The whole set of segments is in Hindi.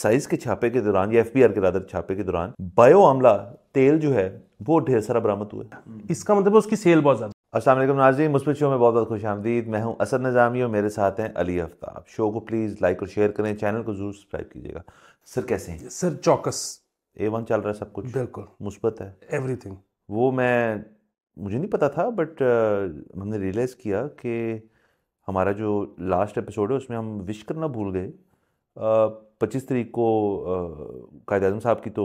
एक्साइज के छापे के दौरान या एफ के रादर छापे के दौरान बायो आमला तेल जो है वो ढेर सारा बरामद हुआ हम्म। इसका मतलब उसकी सेल बहुत ज़्यादा असल नाजी मुस्बित शो में बहुत बहुत खुश आमदीद मैं हूँ असद नज़ामी और मेरे साथ हैं अली आफ्ताब शो को प्लीज़ लाइक और शेयर करें चैनल को ज़रूर सब्सक्राइब कीजिएगा सर कैसे हैं सर चौकस ए वन चल रहा है सब कुछ बिल्कुल मुस्बत है एवरीथिंग वो मैं मुझे नहीं पता था बट हमने रियलाइज़ किया कि हमारा जो लास्ट एपिसोड है उसमें हम विश करना भूल गए पच्चीस तारीख को कायद अजम साहब की तो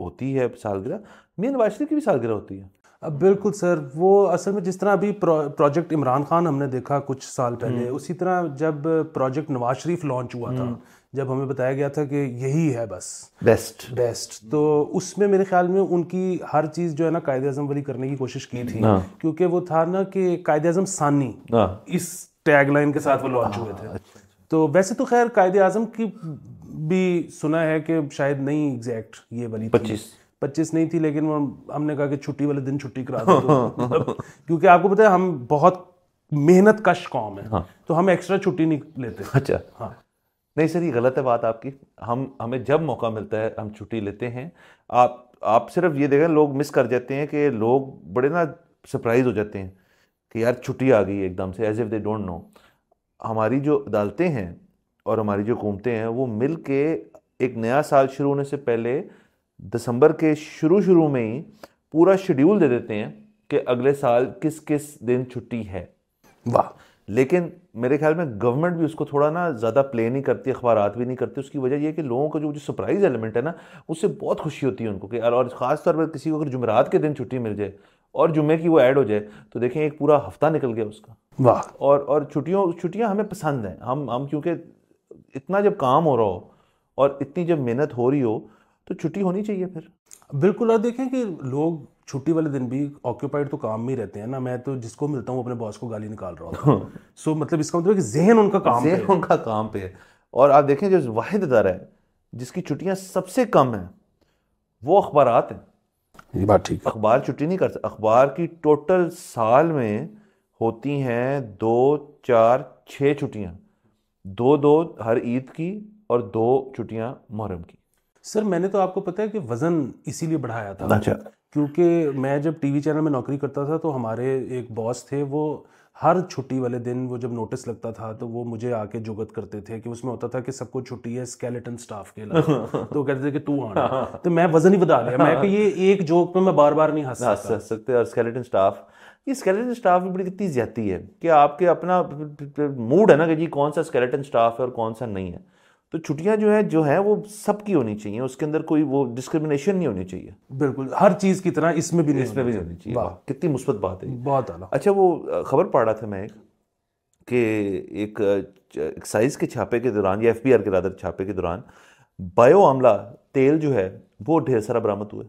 होती है सालगिरह मियाँ नवाज शरीफ की भी सालगिरह होती है अब बिल्कुल सर वो असल में जिस तरह अभी प्रोजेक्ट इमरान खान हमने देखा कुछ साल पहले हम्म। उसी तरह जब प्रोजेक्ट नवाज शरीफ लॉन्च हुआ था हम्म। जब हमें बताया गया था कि यही है बस बेस्ट बेस्ट तो उसमें मेरे ख्याल में उनकी हर चीज़ जो है ना कायद अजम वाली करने की कोशिश की थी हाँ। क्योंकि वो था ना कि कायद अजम सानी हाँ। इस टैगलाइन के साथ वो लॉन्च हुए थे हाँ, अच्छा। तो वैसे तो खैर कायदे आजम की भी सुना है कि शायद नहीं एग्जैक्ट ये वाली पच्चीस पच्चीस नहीं थी लेकिन वो हमने कहा कि छुट्टी वाले दिन छुट्टी करा दो हाँ। मतलब क्योंकि आपको पता है हम बहुत मेहनत कश कौम है हाँ। तो हम एक्स्ट्रा छुट्टी नहीं लेते अच्छा हाँ नहीं सर ये गलत है बात आपकी हम हमें जब मौका मिलता है हम छुट्टी लेते हैं आप आप सिर्फ ये देखें लोग मिस कर जाते हैं कि लोग बड़े ना सरप्राइज हो जाते हैं कि यार छुट्टी आ गई एकदम से as if they don't know हमारी जो अदालतें हैं और हमारी जो हुकूमतें हैं वो मिल के एक नया साल शुरू होने से पहले दिसंबर के शुरू शुरू में ही पूरा शेड्यूल दे देते हैं कि अगले साल किस किस दिन छुट्टी है वाह लेकिन मेरे ख्याल में गवर्नमेंट भी उसको थोड़ा ना ज़्यादा प्ले नहीं करती अखबार भी नहीं करती उसकी वजह यह कि लोगों को जो जो सरप्राइज एलिमेंट है ना उससे बहुत खुशी होती है उनको कि और ख़ासतौर पर किसी को अगर जुमेरात के दिन छुट्टी मिल जाए और जुमे की वो ऐड हो जाए तो देखें एक पूरा हफ्ता निकल गया उसका वाह और और छुट्टियों छुट्टियां हमें पसंद हैं हम हम क्योंकि इतना जब काम हो रहा हो और इतनी जब मेहनत हो रही हो तो छुट्टी होनी चाहिए फिर बिल्कुल और देखें कि लोग छुट्टी वाले दिन भी ऑक्यूपाइड तो काम में ही रहते हैं ना मैं तो जिसको मिलता हूँ अपने बॉस को गाली निकाल रहा हूँ सो so, मतलब इसका मतलब कि जहन उनका काम जहन उनका काम पे है और आप देखें जो वाहिद दर है जिसकी छुट्टियाँ सबसे कम हैं वो अखबार हैं ये बात ठीक अखबार छुट्टी नहीं कर सकते अखबार की टोटल साल में होती हैं दो चार छः छुट्टियाँ दो दो हर ईद की और दो छुट्टियाँ मुहर्रम की सर मैंने तो आपको पता है कि वज़न इसीलिए बढ़ाया था अच्छा क्योंकि मैं जब टीवी चैनल में नौकरी करता था तो हमारे एक बॉस थे वो हर छुट्टी वाले दिन वो जब नोटिस लगता था तो वो मुझे आके जुगत करते थे कि उसमें होता था कि सबको छुट्टी है स्केलेटन स्टाफ के लिए तो कहते थे कि तू आना तो मैं वजन ही बता रहा मैं कि ये एक जोक पे मैं बार बार नहीं हंस सकता सकते और स्केलेटन स्टाफ ये स्केलेटन स्टाफ भी बड़ी कितनी ज्यादी है कि आपके अपना मूड है ना कि जी कौन सा स्केलेटन स्टाफ है और कौन सा नहीं है तो छुट्टियां जो है जो है वो सबकी होनी चाहिए उसके अंदर कोई वो डिस्क्रिमिनेशन नहीं होनी चाहिए बिल्कुल हर चीज की तरह इसमें भी नहीं इसमें भी नहीं होनी चाहिए कितनी मुस्बत बात है बहुत अच्छा वो खबर पढ़ रहा था मैं एक कि एक एक्साइज के छापे के दौरान या एफ के रादर छापे के दौरान बायो आमला तेल जो है वो ढेर सारा बरामद हुआ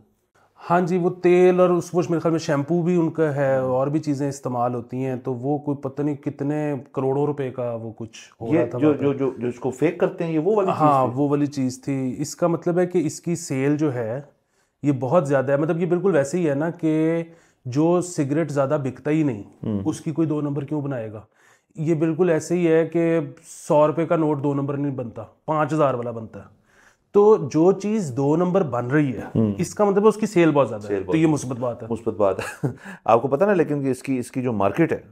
हाँ जी वो तेल और उस मेरे ख्याल में शैम्पू भी उनका है और भी चीज़ें इस्तेमाल होती हैं तो वो कोई पता नहीं कितने करोड़ों रुपए का वो कुछ हो ये रहा था जो जो जो जो इसको फेक करते हैं ये वो वाली हाँ वो वाली चीज़ थी इसका मतलब है कि इसकी सेल जो है ये बहुत ज़्यादा है मतलब ये बिल्कुल वैसे ही है ना कि जो सिगरेट ज़्यादा बिकता ही नहीं हम्म। उसकी कोई दो नंबर क्यों बनाएगा ये बिल्कुल ऐसे ही है कि सौ रुपये का नोट दो नंबर नहीं बनता पाँच हज़ार वाला बनता है तो जो चीज दो नंबर बन रही है हम्म। इसका मतलब उसकी सेल बहुत ज्यादा है तो ये मुस्बत बात है मुस्बत बात है आपको पता ना लेकिन इसकी इसकी जो मार्केट है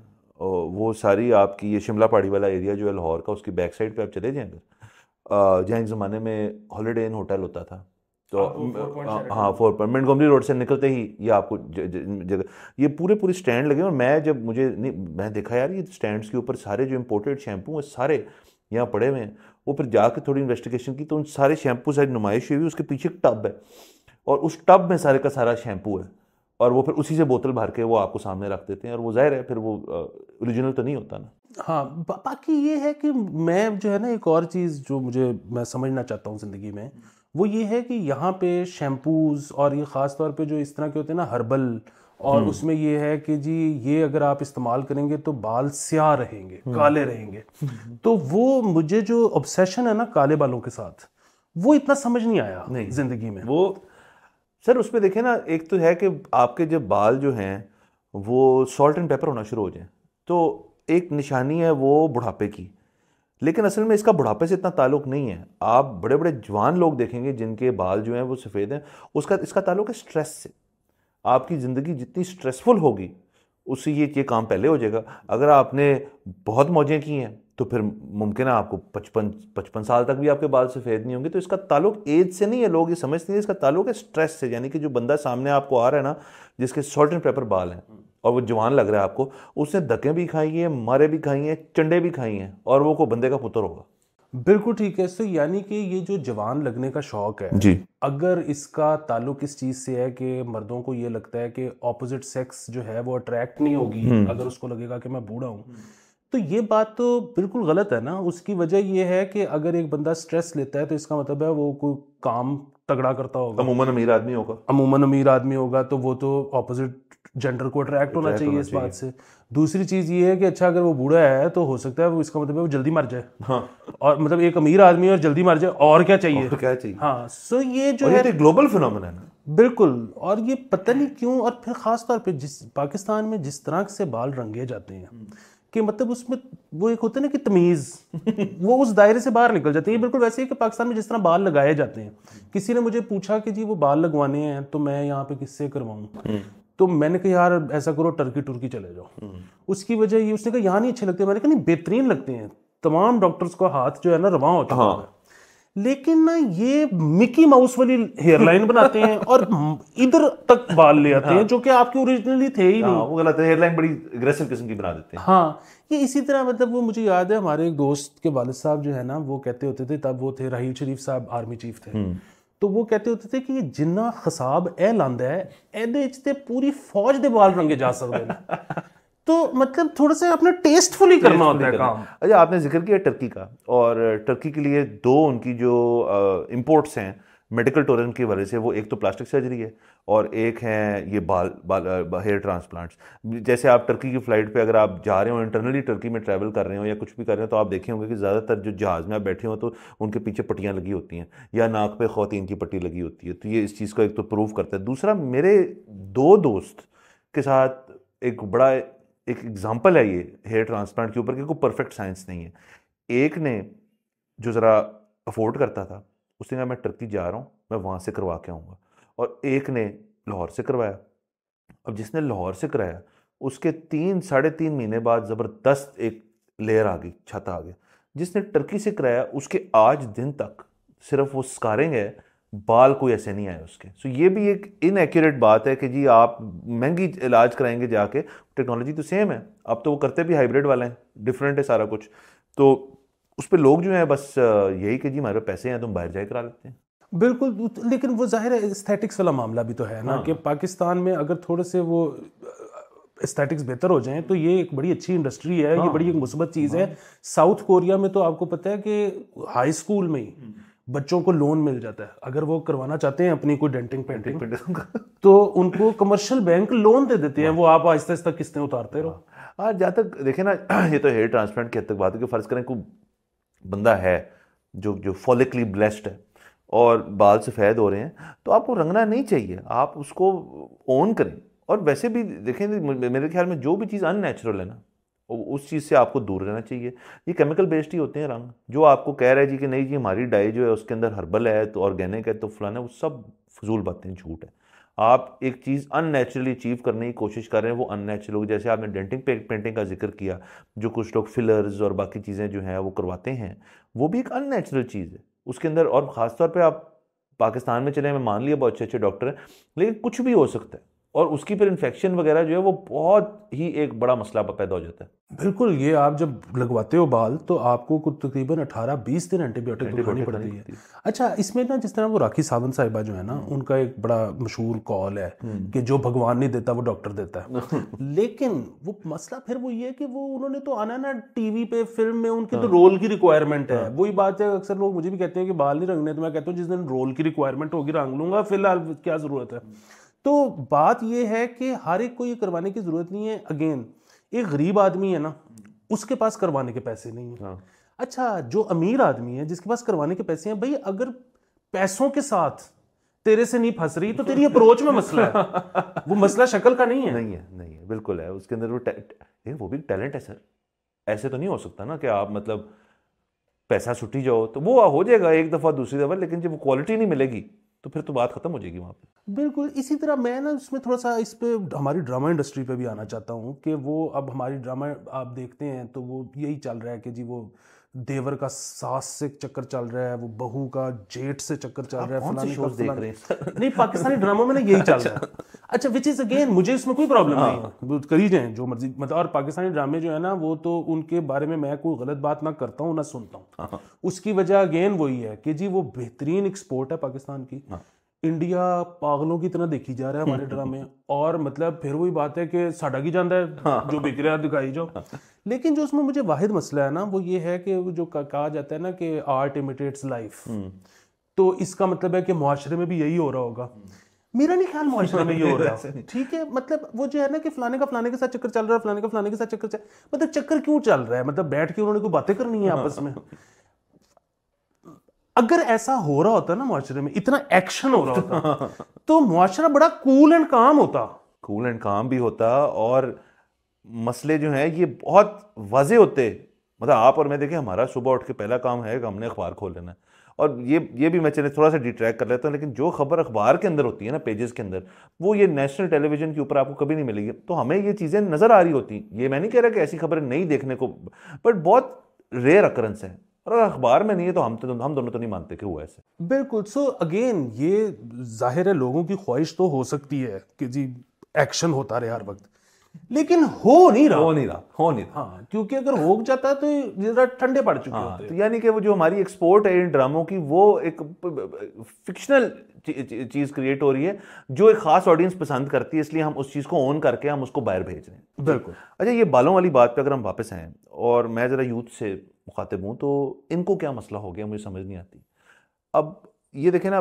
वो सारी आपकी ये शिमला पहाड़ी वाला एरिया जो है लाहौर का उसकी बैक साइड पे आप चले जाएंगे जहाँ एक ज़माने में हॉलीडे इन होटल होता था तो हाँ फोर पॉइंट मेंटगोमरी रोड से निकलते ही ये आपको जगह ये पूरे पूरे स्टैंड लगे और मैं जब मुझे नहीं मैं देखा यार ये स्टैंड्स के ऊपर सारे जो इम्पोर्टेड शैम्पू हैं सारे यहाँ पड़े हुए हैं वो फिर जाके थोड़ी इन्वेस्टिगेशन की तो उन सारे शैम्पू साइड नुमाइश हुई उसके पीछे एक टब है और उस टब में सारे का सारा शैम्पू है और वो फिर उसी से बोतल भर के वो आपको सामने रख देते हैं और वो जाहिर है फिर वो ओरिजिनल तो नहीं होता ना हाँ बा, बाकी ये है कि मैं जो है ना एक और चीज़ जो मुझे मैं समझना चाहता हूँ ज़िंदगी में वो ये है कि यहाँ पे शैम्पूज़ और ये ख़ास तौर पे जो इस तरह के होते हैं ना हर्बल और हम्म। उसमें ये है कि जी ये अगर आप इस्तेमाल करेंगे तो बाल स्याह रहेंगे हम्म। काले रहेंगे हम्म। तो वो मुझे जो ऑब्सेशन है ना काले बालों के साथ वो इतना समझ नहीं आया नहीं जिंदगी में वो सर उसमें देखें ना एक तो है कि आपके जब बाल जो हैं वो सॉल्ट एंड पेपर होना शुरू हो जाए तो एक निशानी है वो बुढ़ापे की लेकिन असल में इसका बुढ़ापे से इतना ताल्लुक नहीं है आप बड़े बड़े जवान लोग देखेंगे जिनके बाल जो हैं वो सफ़ेद हैं उसका इसका ताल्लुक है स्ट्रेस से आपकी ज़िंदगी जितनी स्ट्रेसफुल होगी उससे ये ये काम पहले हो जाएगा अगर आपने बहुत मौजें की हैं तो फिर मुमकिन है आपको पचपन पचपन साल तक भी आपके बाल सफ़ेद नहीं होंगे तो इसका ताल्लुक एज से नहीं है लोग ये समझते हैं इसका ताल्लुक है स्ट्रेस से यानी कि जो बंदा सामने आपको आ रहा है ना जिसके शॉर्ट एंड पेपर बाल हैं और वो जवान लग रहा है आपको उसने धक्के भी खाई हैं मारे भी खाई हैं चंडे भी खाई हैं और वो को बंदे का पुत्र होगा बिल्कुल ठीक है सो यानी कि ये जो जवान लगने का शौक है जी अगर इसका ताल्लुक इस चीज से है कि मर्दों को ये लगता है कि ऑपोजिट सेक्स जो है वो अट्रैक्ट नहीं होगी हम्म। अगर उसको लगेगा कि मैं बूढ़ा हूँ तो ये बात तो बिल्कुल गलत है ना उसकी वजह यह है कि अगर एक बंदा स्ट्रेस लेता है तो इसका मतलब है वो कोई काम तगड़ा करता होगा अमूमन अमीर आदमी होगा अमूमन अमीर आदमी होगा तो वो तो ऑपोजिट जेंडर को अट्रैक्ट होना चाहिए इस बात से दूसरी चीज़ ये है कि अच्छा अगर वो बूढ़ा है तो हो सकता है वो इसका मतलब है वो जल्दी मर जाए हाँ और मतलब एक अमीर आदमी और जल्दी मर जाए और क्या चाहिए और क्या चाहिए हाँ सो ये जो है ग्लोबल तो फिनोमेना है बिल्कुल और ये पता नहीं क्यों और फिर ख़ास तौर पर जिस पाकिस्तान में जिस तरह से बाल रंगे जाते हैं कि मतलब उसमें वो एक होता है ना कि तमीज़ वो उस दायरे से बाहर निकल जाते हैं ये बिल्कुल वैसे ही कि पाकिस्तान में जिस तरह बाल लगाए जाते हैं किसी ने मुझे पूछा कि जी वो बाल लगवाने हैं तो मैं यहाँ पे किससे करवाऊँ हम्म। तो मैंने कहा यार ऐसा करो टर्की टुर्की चले जाओ उसकी वजह ये उसने कहा यहाँ नहीं अच्छे लगते मैंने कहा नहीं बेहतरीन लगते हैं तमाम डॉक्टर्स का हाथ जो है ना रवा होता हाँ। है लेकिन ना ये मिकी माउस वाली हेयरलाइन बनाते हैं और इधर तक बाल ले आते हाँ। हैं जो कि आपके ओरिजिनली थे ही हाँ, नहीं वो गलत है हेयरलाइन बड़ी अग्रेसिव किस्म की बना देते हैं हाँ ये इसी तरह मतलब वो मुझे याद है हमारे एक दोस्त के वालद साहब जो है ना वो कहते होते थे तब वो थे राहील शरीफ साहब आर्मी चीफ थे हम्म। तो वो कहते होते थे कि जिन्ना ਖਸਾਬ ए ਲਾਂਦਾ है ਇਹਦੇ पूरी फौज के बाल रंगे जा सकते हैं तो मतलब थोड़ा सा अपना टेस्टफुली करना होता है काम अच्छा आपने जिक्र किया टर्की का और टर्की के लिए दो उनकी जो इम्पोर्ट्स हैं मेडिकल टूरिज्म की वजह से वो एक तो प्लास्टिक सर्जरी है और एक है ये बाल बाल हेयर ट्रांसप्लांट्स जैसे आप टर्की की फ़्लाइट पे अगर आप जा रहे हो इंटरनली टर्की में ट्रैवल कर रहे हो या कुछ भी कर रहे हो तो आप देखे होंगे कि ज़्यादातर जो जहाज़ में आप बैठे हो तो उनके पीछे पट्टियाँ लगी होती हैं या नाक पर खौतन की पट्टी लगी होती है तो ये इस चीज़ को एक तो प्रूव करता है दूसरा मेरे दो दोस्त के साथ एक बड़ा एक एग्ज़ाम्पल है ये हेयर ट्रांसप्लांट के ऊपर कि कोई परफेक्ट साइंस नहीं है एक ने जो ज़रा अफोर्ड करता था उसने कहा मैं टर्की जा रहा हूँ मैं वहाँ से करवा के आऊँगा और एक ने लाहौर से करवाया अब जिसने लाहौर से कराया उसके तीन साढ़े तीन महीने बाद ज़बरदस्त एक लेयर आ गई छत आ गई जिसने टर्की से कराया उसके आज दिन तक सिर्फ वो स्कारिंग है बाल कोई ऐसे नहीं आए उसके सो ये भी एक इनएक्यूरेट बात है कि जी आप महंगी इलाज कराएंगे जाके टेक्नोलॉजी तो सेम है अब तो वो करते भी हाइब्रिड वाले हैं डिफरेंट है सारा कुछ तो उस पर लोग जो हैं बस यही कि जी हमारे पैसे हैं तुम बाहर जाए करा लेते हैं बिल्कुल लेकिन वो जाहिर है एस्थेटिक्स वाला मामला भी तो है ना हाँ। कि पाकिस्तान में अगर थोड़े से वो एस्थेटिक्स बेहतर हो जाएं तो ये एक बड़ी अच्छी इंडस्ट्री हाँ। है हाँ। ये बड़ी एक मुसबत चीज़ हाँ। है साउथ कोरिया में तो आपको पता है कि हाई स्कूल में ही हम्म। बच्चों को लोन मिल जाता है अगर वो करवाना चाहते हैं अपनी कोई डेंटिंग पेंटिंग, पेंटिंग तो उनको कमर्शियल बैंक लोन दे देते हैं हाँ। वो आप आहिस्ता आहिस्ता किस्तें उतारते रहो हाँ।, हाँ जहाँ तक देखें ना ये तो हेयर ट्रांसप्लांट की हद तक बात है कि फर्ज करें कोई बंदा है जो जो फॉलिकली ब्लेस्ड है और बाल सफ़ेद हो रहे हैं तो आपको रंगना नहीं चाहिए आप उसको ओन करें और वैसे भी देखें मेरे ख्याल में जो भी चीज़ अननेचुरल है ना उस चीज़ से आपको दूर रहना चाहिए ये केमिकल बेस्ड ही होते हैं रंग जो आपको कह रहा है जी कि नहीं जी हमारी डाई जो है उसके अंदर हर्बल है तो ऑर्गेनिक है तो फलाना वो सब फजूल बातें झूठ है आप एक चीज़ अननेचुरली अचीव करने की कोशिश कर रहे हैं वो अननेचुरल होगी जैसे आपने डेंटिंग पेंटिंग का जिक्र किया जो कुछ लोग फिलर्स और बाकी चीज़ें जो हैं वो करवाते हैं वो भी एक अननेचुरल चीज़ है उसके अंदर और ख़ासतौर पर आप पाकिस्तान में चले मैं मान लिया बहुत अच्छे अच्छे डॉक्टर हैं लेकिन कुछ भी हो सकता है और उसकी फिर इन्फेक्शन वगैरह जो है वो बहुत ही एक बड़ा मसला पैदा हो जाता है बिल्कुल ये आप जब लगवाते हो बाल तो आपको कुछ तकरीबन अठारह बीस दिन एंटीबायोटिक लगानी पड़ती है अच्छा इसमें ना जिस तरह वो राखी सावंत साहिबा जो है ना हम्म। उनका एक बड़ा मशहूर कॉल है हम्म। कि जो भगवान नहीं देता वो डॉक्टर देता है लेकिन वो मसला फिर वो ये कि वो उन्होंने तो आना ना टीवी पे फिल्म में उनके तो रोल हाँ। की रिक्वायरमेंट है हाँ। वही बात है अक्सर लोग मुझे भी कहते हैं कि बाल नहीं रंगने तो मैं कहता हूँ जिस दिन रोल की रिक्वायरमेंट होगी रंग लूंगा फिलहाल क्या जरूरत है हम्म। तो बात यह है कि हर एक को ये करवाने की ज़रूरत नहीं है अगेन एक गरीब आदमी है ना उसके पास करवाने के पैसे नहीं है हाँ। अच्छा जो अमीर आदमी है जिसके पास करवाने के पैसे हैं भाई अगर पैसों के साथ तेरे से नहीं फंस रही तो तेरी अप्रोच में मसला है वो मसला शक्ल का नहीं है नहीं है नहीं है बिल्कुल है उसके अंदर वो वो भी टैलेंट है सर ऐसे तो नहीं हो सकता ना कि आप मतलब पैसा छुट्टी जाओ तो वो हो जाएगा एक दफ़ा दूसरी दफ़ा लेकिन जब क्वालिटी नहीं मिलेगी तो फिर तो बात खत्म हो जाएगी वहाँ पे बिल्कुल इसी तरह मैं ना उसमें थोड़ा सा इस पर हमारी ड्रामा इंडस्ट्री पे भी आना चाहता हूँ कि वो अब हमारी ड्रामा आप देखते हैं तो वो यही चल रहा है कि जी वो देवर का सास से चक्कर चल रहा है वो बहू का जेठ से चक्कर चल रहा है फलानी शोज देख रहे हैं नहीं पाकिस्तानी ड्रामों में ना यही चल रहा है अच्छा विच इज अगेन मुझे इसमें कोई प्रॉब्लम हाँ। नहीं है जाए जो मर्जी मतलब और पाकिस्तानी ड्रामे जो है ना वो तो उनके बारे में मैं कोई गलत बात ना करता हूँ ना सुनता हूँ हाँ। उसकी वजह अगेन वही है कि जी वो बेहतरीन एक्सपोर्ट है पाकिस्तान की हाँ। इंडिया पागलों की तरह देखी जा रहा है हमारे ड्रामे हम्म, हम्म, और मतलब फिर वही बात है कि ਸਾਡਾ की ਜਾਂਦਾ है हाँ। जो बिक रहा दिखाई जाओ हाँ। लेकिन जो उसमें मुझे वाहिद मसला है ना वो ये है कि जो कहा जाता है ना कि आर्ट इमिटेट्स लाइफ तो इसका मतलब है कि मुआरे में भी यही हो रहा होगा मेरा नहीं ख्याल मुआरे में ये हो रहा है ठीक है मतलब वो जो है ना कि फलाने का फलाने के साथ चक्कर चल रहा है फलाने का फलाने के साथ चक्कर चल मतलब चक्कर क्यों चल रहा है मतलब बैठ के उन्होंने कोई बातें करनी है हाँ। आपस में अगर ऐसा हो रहा होता ना मुआरे में इतना एक्शन हो रहा होता तो मुआरा बड़ा कूल एंड काम होता कूल एंड काम भी होता और मसले जो हैं ये बहुत वाजे होते मतलब आप और मैं देखें हमारा सुबह उठ के पहला काम है कि हमने अखबार खोल लेना और ये ये भी मैं चले थोड़ा सा डिट्रैक्ट कर लेता हूँ लेकिन जो खबर अखबार के अंदर होती है ना पेजेस के अंदर वो ये नेशनल टेलीविजन के ऊपर आपको कभी नहीं मिलेगी तो हमें ये चीज़ें नज़र आ रही होती ये मैं नहीं कह रहा कि ऐसी खबरें नहीं देखने को बट बहुत रेयर अकरेंस है और अगर अखबार में नहीं है तो हम तो हम दोनों तो नहीं मानते कि वो ऐसे बिल्कुल सो अगेन ये जाहिर है लोगों की ख्वाहिश तो हो सकती है कि जी एक्शन होता रहे हर वक्त लेकिन हो नहीं रहा हो नहीं रहा हो नहीं रहा हाँ क्योंकि अगर हो जाता है तो जरा ठंडे पड़ चुके हाँ, होते तो यानी कि वो जो हमारी एक्सपोर्ट है इन ड्रामों की वो एक फिक्शनल चीज क्रिएट हो रही है जो एक खास ऑडियंस पसंद करती है इसलिए हम उस चीज को ऑन करके हम उसको बाहर भेज रहे हैं बिल्कुल अच्छा ये बालों वाली बात पे अगर हम वापस आए और मैं जरा यूथ से मुखातिब हूँ तो इनको क्या मसला हो गया मुझे समझ नहीं आती अब ये देखें ना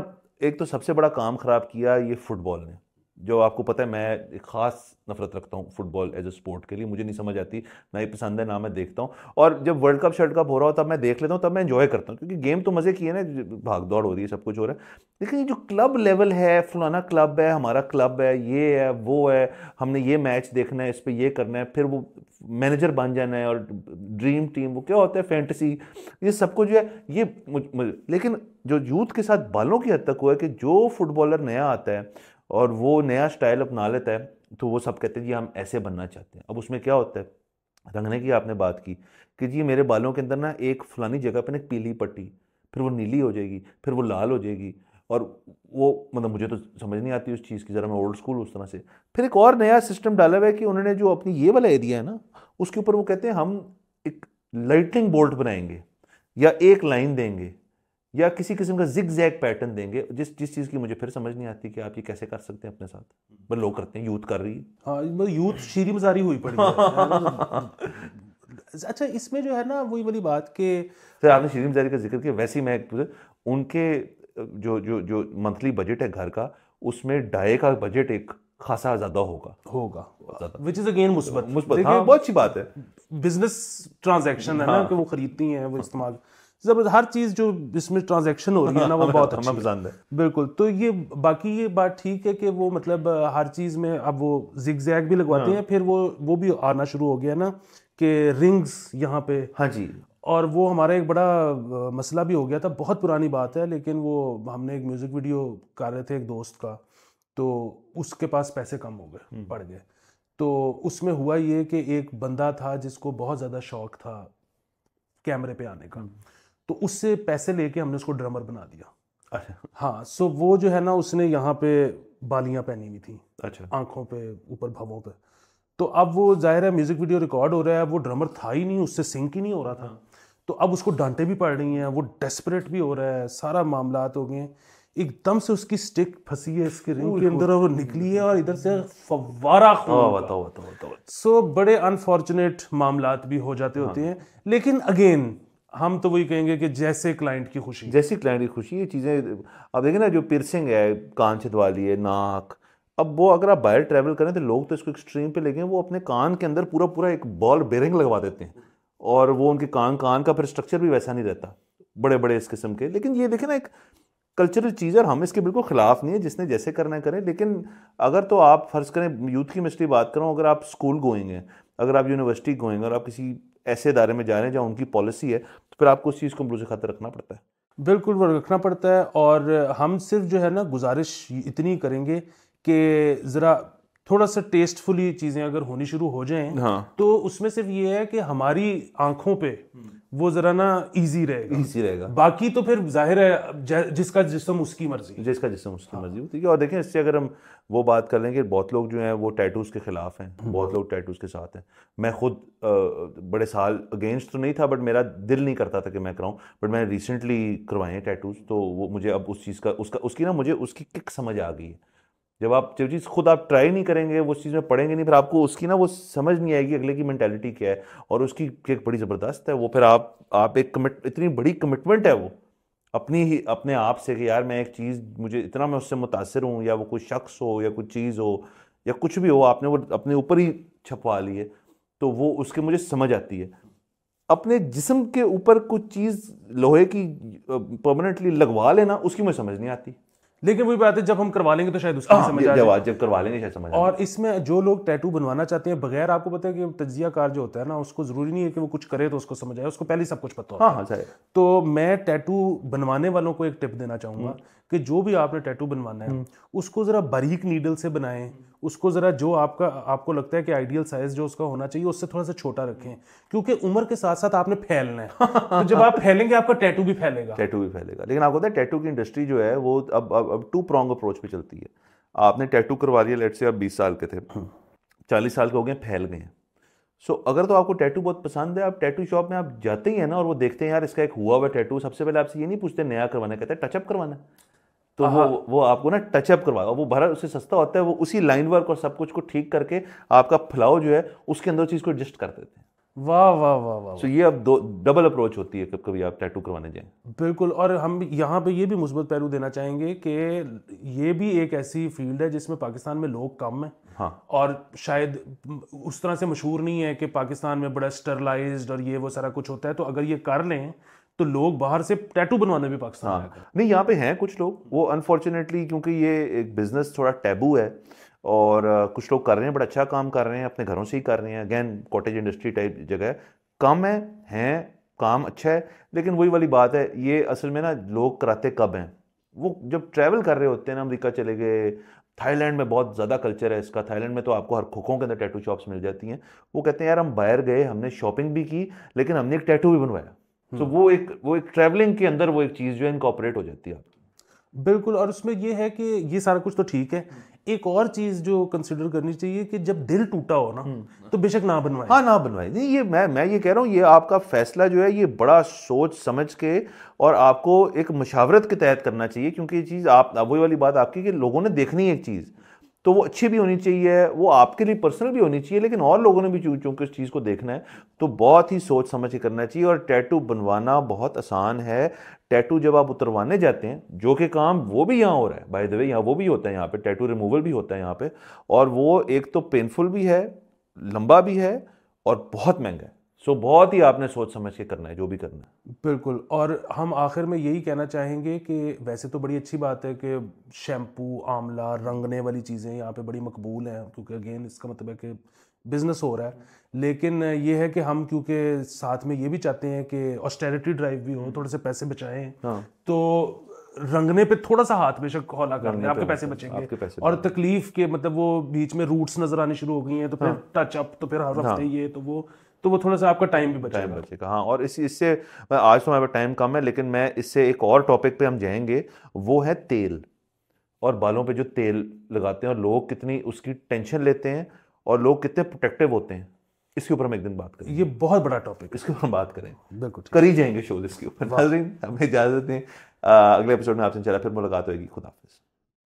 एक तो सबसे बड़ा काम ख़राब किया ये फुटबॉल ने जो आपको पता है मैं एक ख़ास नफरत रखता हूँ फुटबॉल एज ए स्पोर्ट के लिए मुझे नहीं समझ आती ना ही पसंद है ना मैं देखता हूँ और जब वर्ल्ड कप शर्ल्ड कप हो रहा हो तब मैं देख लेता हूँ तब मैं इन्जॉय करता हूँ क्योंकि गेम तो मज़े की है ना भाग दौड़ हो रही है सब कुछ हो रहा है लेकिन ये जो क्लब लेवल है फलाना क्लब है हमारा क्लब है ये है वो है हमने ये मैच देखना है इस पर ये करना है फिर वो मैनेजर बन जाना है और ड्रीम टीम वो क्या होता है फैंटसी ये सब कुछ जो है ये मुझ, मुझ, लेकिन जो यूथ के साथ बालों की हद तक हुआ है कि जो फुटबॉलर नया आता है और वो नया स्टाइल अपना लेता है तो वो सब कहते हैं जी हम ऐसे बनना चाहते हैं अब उसमें क्या होता है रंगने की आपने बात की कि जी मेरे बालों के अंदर ना एक फलानी जगह पर ना एक पीली पट्टी फिर वो नीली हो जाएगी फिर वो लाल हो जाएगी और वो मतलब मुझे तो समझ नहीं आती उस चीज़ की ज़रा मैं ओल्ड स्कूल उस तरह से फिर एक और नया सिस्टम डाला हुआ है कि उन्होंने जो अपनी ये वाला एरिया है ना उसके ऊपर वो कहते हैं हम एक लाइटिंग बोल्ट बनाएंगे या एक लाइन देंगे या किसी किस्म का जिग जैग पैटर्न देंगे जिस जिस चीज़ की मुझे फिर समझ नहीं आती कि आप ये कैसे कर सकते हैं अपने साथ पर मतलब लोग करते हैं यूथ कर रही है हाँ यूथ मतलब शीरी मजारी हुई पड़ी है अच्छा इसमें जो है ना वही वाली बात के सर आपने शीरी मजारी का जिक्र किया वैसे ही मैं उनके जो जो जो मंथली बजट है घर का उसमें डाए का बजट एक खासा ज्यादा होगा होगा विच इज अगेन मुस्बत मुस्बत हाँ बहुत अच्छी बात है बिजनेस ट्रांजैक्शन है ना हाँ। कि वो खरीदती हैं वो इस्तेमाल जब हर चीज जो इसमें ट्रांजेक्शन हो रही है ना वो बहुत अच्छी पसंद है बिल्कुल तो ये बाकी ये बात ठीक है कि वो मतलब हर चीज में अब वो जिग जैग भी लगवाते हाँ। हैं फिर वो वो भी आना शुरू हो गया ना कि रिंग्स यहाँ पे हाँ जी और वो हमारा एक बड़ा मसला भी हो गया था बहुत पुरानी बात है लेकिन वो हमने एक म्यूज़िक वीडियो कर रहे थे एक दोस्त का तो उसके पास पैसे कम हो गए पड़ हम्म। गए तो उसमें हुआ ये कि एक बंदा था जिसको बहुत ज़्यादा शौक था कैमरे पे आने का हम्म। तो उससे पैसे लेके हमने उसको ड्रमर बना दिया अच्छा हाँ सो वो जो है ना उसने यहाँ पे बालियाँ पहनी हुई थी अच्छा आंखों पे ऊपर भवों पे तो अब वो जाहिर है म्यूजिक वीडियो रिकॉर्ड हो रहा है वो ड्रमर था ही नहीं उससे सिंक ही नहीं हो रहा था हाँ। तो अब उसको डांटे भी पड़ रही हैं वो डेस्परेट भी हो रहा है सारा मामला हो गए एकदम से उसकी स्टिक फंसी है इसके रिंग के अंदर और वो निकली है और इधर से फवारा सो बड़े अनफॉर्चुनेट मामला भी हो जाते हाँ। होते हैं लेकिन अगेन हम तो वही कहेंगे कि जैसे क्लाइंट की खुशी जैसे क्लाइंट की खुशी ये चीज़ें अब देखें ना जो पिरसिंग है कान छिदवाली है नाक अब वो अगर आप बाहर ट्रैवल करें तो लोग तो इसको एक्सट्रीम पे लेके वो अपने कान के अंदर पूरा पूरा एक बॉल बेरिंग लगवा देते हैं और वो उनके कान कान का फिर स्ट्रक्चर भी वैसा नहीं रहता बड़े बड़े इस किस्म के लेकिन ये देखें ना एक कल्चरल चीज़ और हम इसके बिल्कुल ख़िलाफ़ नहीं है जिसने जैसे करना करें लेकिन अगर तो आप फ़र्ज़ करें यूथ की मिस्ट्री बात करूँ अगर आप स्कूल गोएंगे अगर आप यूनिवर्सिटी गोएंगे और आप किसी ऐसे इदारे में जा रहे हैं जहाँ उनकी पॉलिसी है तो फिर आपको उस चीज़ को मुझे खातर रखना पड़ता है बिल्कुल वो रखना पड़ता है और हम सिर्फ जो है ना गुजारिश इतनी करेंगे कि ज़रा थोड़ा सा टेस्टफुली चीजें अगर होनी शुरू हो जाएं हाँ. तो उसमें सिर्फ ये है कि हमारी आंखों पे हम्म। वो जरा ना इजी रहेगा इजी रहेगा बाकी तो फिर जाहिर है जिसका जिसम उसकी मर्जी जिसका जिसम उसकी हाँ. मर्जी होती है और देखें इससे अगर हम वो बात कर लें कि बहुत लोग जो हैं वो टैटूज के खिलाफ हैं हम्म। बहुत लोग टैटूज के साथ हैं मैं खुद आ, बड़े साल अगेंस्ट तो नहीं था बट मेरा दिल नहीं करता था कि मैं कराऊं बट मैंने रिसेंटली करवाए हैं टैटूज तो वो मुझे अब उस चीज़ का उसका उसकी ना मुझे उसकी किक समझ आ गई है जब आप जो चीज़ खुद आप ट्राई नहीं करेंगे वो चीज़ में पढ़ेंगे नहीं फिर आपको उसकी ना वो समझ नहीं आएगी अगले की मैंटेलिटी क्या है और उसकी एक बड़ी ज़बरदस्त है वो फिर आप आप एक कमिट इतनी बड़ी कमिटमेंट है वो अपनी ही अपने आप से कि यार मैं एक चीज़ मुझे इतना मैं उससे मुतासर हूँ या वो कोई शख्स हो या कोई चीज़ हो या कुछ भी हो आपने वो अपने ऊपर ही छपवा ली है तो वो उसके मुझे समझ आती है अपने जिसम के ऊपर कुछ चीज़ लोहे की परमानेंटली लगवा लेना उसकी मुझे समझ नहीं आती लेकिन वही बात है जब हम करवा लेंगे तो शायद उसकी हाँ, आ, समझ जब, जब करवा लेंगे शायद समझ और इसमें जो लोग टैटू बनवाना चाहते हैं बगैर आपको पता है कि तजिया कार जो होता है ना उसको जरूरी नहीं है कि वो कुछ करे तो उसको समझ आए उसको पहले सब कुछ पता होता हाँ, है हाँ, तो मैं टैटू बनवाने वालों को एक टिप देना चाहूंगा हम्म। कि जो भी आपने टैटू बनवाना है हम्म। उसको जरा बारीक नीडल से बनाएं उसको ज़रा जो आपका आपको लगता है कि आइडियल साइज़ जो उसका होना चाहिए उससे थोड़ा सा छोटा रखें क्योंकि उम्र के साथ साथ आपने फैलना है तो जब आप फैलेंगे आपका टैटू भी फैलेगा टैटू भी फैलेगा लेकिन आपको बताया टैटू की इंडस्ट्री जो है वो अब अब, अब टू प्रॉन्ग अप्रोच पर चलती है आपने टैटू करवा लिया लेट से आप बीस साल के थे चालीस साल के हो गए फैल गए सो so, अगर तो आपको टैटू बहुत पसंद है आप टैटू शॉप में आप जाते ही हैं ना और वो देखते हैं यार इसका एक हुआ हुआ टैटू सबसे पहले आपसे ये नहीं पूछते नया करवाना कहते हैं टचअप करवाना तो वो हाँ। वो आपको ना टचअप करवाएगा वो भरा उससे सस्ता होता है वो उसी लाइन वर्क और सब कुछ को ठीक करके आपका फ्लाव जो है उसके अंदर चीज़ को एडजस्ट कर देते हैं वाह वाह वाह वाह तो ये अब दो डबल अप्रोच होती है कभी कभी आप टैटू करवाने जाएं बिल्कुल और हम यहाँ पे ये भी मुस्बत पहलू देना चाहेंगे कि ये भी एक ऐसी फील्ड है जिसमें पाकिस्तान में लोग कम हैं हाँ और शायद उस तरह से मशहूर नहीं है कि पाकिस्तान में बड़ा स्टरलाइज्ड और ये वो सारा कुछ होता है तो अगर ये कर लें तो लोग बाहर से टैटू बनवाने भी पाकिस्तान हाँ। नहीं यहाँ पे हैं कुछ लोग वो अनफॉर्चुनेटली क्योंकि ये एक बिजनेस थोड़ा टैबू है और कुछ लोग कर रहे हैं बड़ा अच्छा काम कर रहे हैं अपने घरों से ही कर रहे हैं अगेन कॉटेज इंडस्ट्री टाइप जगह है कम है हैं काम अच्छा है लेकिन वही वाली बात है ये असल में ना लोग कराते कब हैं वो जब ट्रैवल कर रहे होते हैं ना अमरीका चले गए थाईलैंड में बहुत ज़्यादा कल्चर है इसका थाईलैंड में तो आपको हर खोखों के अंदर टैटू शॉप्स मिल जाती हैं वो कहते हैं यार हम बाहर गए हमने शॉपिंग भी की लेकिन हमने एक टैटू भी बनवाया तो वो एक वो एक ट्रैवलिंग के अंदर वो एक चीज़ जो है इनकॉपरेट हो जाती है आपकी बिल्कुल और उसमें ये है कि ये सारा कुछ तो ठीक है हम्म। एक और चीज जो कंसिडर करनी चाहिए कि जब दिल टूटा हो ना हम्म। तो बेशक ना बनवाए हाँ ना बनवाए नहीं ये मैं मैं ये कह रहा हूँ ये आपका फैसला जो है ये बड़ा सोच समझ के और आपको एक मशावरत के तहत करना चाहिए क्योंकि ये चीज़ आप वही वाली बात आपकी कि लोगों ने देखनी है एक चीज़ तो वो अच्छी भी होनी चाहिए वो आपके लिए पर्सनल भी होनी चाहिए लेकिन और लोगों ने भी चूंकि उस चीज़ को देखना है तो बहुत ही सोच समझ के करना चाहिए और टैटू बनवाना बहुत आसान है टैटू जब आप उतरवाने जाते हैं जो कि काम वो भी यहाँ हो रहा है बाय द वे यहाँ वो भी होता है यहाँ पे टैटू रिमूवल भी होता है यहाँ पे और वो एक तो पेनफुल भी है लंबा भी है और बहुत महंगा है सो बहुत ही आपने सोच समझ के करना है जो भी करना है बिल्कुल और हम आखिर में यही कहना चाहेंगे कि वैसे तो बड़ी अच्छी बात है कि शैम्पू आमला रंगने वाली चीज़ें यहाँ पे बड़ी मकबूल हैं क्योंकि अगेन इसका मतलब है कि बिज़नेस हो रहा है लेकिन ये है कि हम क्योंकि साथ में ये भी चाहते हैं कि ऑस्टेरिटी ड्राइव भी हो हम्म। थोड़े से पैसे बचाएं हाँ। तो रंगने पे थोड़ा सा हाथ बेशक हौला कर रहे आपके पैसे बचेंगे आपके पैसे और तकलीफ के मतलब वो बीच में रूट्स नजर आने शुरू हो गई हैं तो फिर टच हाँ। अप तो फिर हर हाँ। हफ्ते ये तो वो तो वो थोड़ा सा आपका टाइम भी बचाएगा टाइम बचेगा हाँ और इसी इससे आज तो हमारे पास टाइम कम है लेकिन मैं इससे एक और टॉपिक पे हम जाएंगे वो है तेल और बालों पे जो तेल लगाते हैं और लोग कितनी उसकी टेंशन लेते हैं और लोग कितने प्रोटेक्टिव होते हैं इसके ऊपर हम एक दिन बात करें ये बहुत बड़ा टॉपिक इसके ऊपर हम बात करें बिल्कुल कर ही जाएंगे शोज इसके ऊपर हमें इजाज़त दें अगले एपिसोड में आपसे चला फिर मुलाकात होगी खुदाफिज